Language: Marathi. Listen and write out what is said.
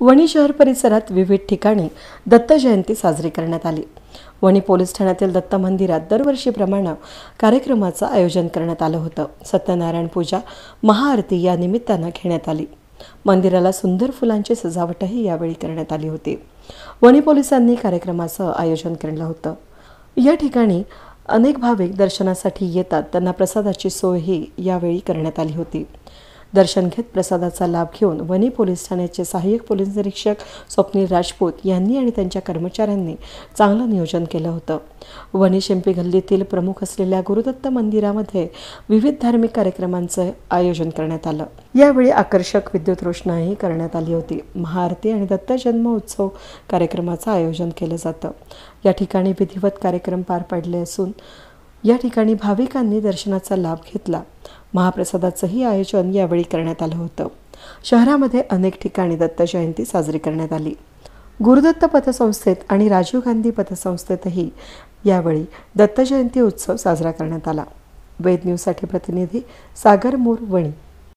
वणी शहर परिसरात विविध ठिकाणी दत्त जयंती साजरी करण्यात आली वणी पोलीस ठाण्यातील दत्त मंदिरात दरवर्षीप्रमाणे कार्यक्रमाचं आयोजन करण्यात आलं होतं सत्यनारायण पूजा महाआरती या निमित्तानं घेण्यात आली मंदिराला सुंदर फुलांची सजावटही यावेळी करण्यात आली होती वणी पोलिसांनी कार्यक्रमाचं आयोजन केलं होतं या ठिकाणी अनेक भाविक दर्शनासाठी येतात त्यांना प्रसादाची सोयही यावेळी करण्यात आली होती दर्शन घेत प्रसादाचा लाभ घेऊन वणी पोलीस ठाण्याचे सहाय्यक पोलीस निरीक्षक स्वप्नील राजपूत यांनी आणि त्यांच्या कर्मचाऱ्यांनी चांगलं नियोजन केलं होतं वणी शिंपी गल्लीतील प्रमुख असलेल्या गुरुदत्त मंदिरामध्ये विविध धार्मिक कार्यक्रमांचं आयोजन करण्यात आलं यावेळी आकर्षक विद्युत रोषणाई करण्यात आली होती महाआरती आणि दत्त जन्म उत्सव कार्यक्रमाचं आयोजन केलं जातं या ठिकाणी विधिवत कार्यक्रम पार पडले असून या ठिकाणी भाविकांनी दर्शनाचा लाभ घेतला महाप्रसादाचंही आयोजन यावेळी करण्यात आलं होतं शहरामध्ये अनेक ठिकाणी दत्त जयंती साजरी करण्यात आली गुरुदत्त पतसंस्थेत आणि राजीव गांधी पतसंस्थेतही यावेळी दत्तजयंती उत्सव साजरा करण्यात आला वेद न्यूजसाठी प्रतिनिधी सागर मोर वणी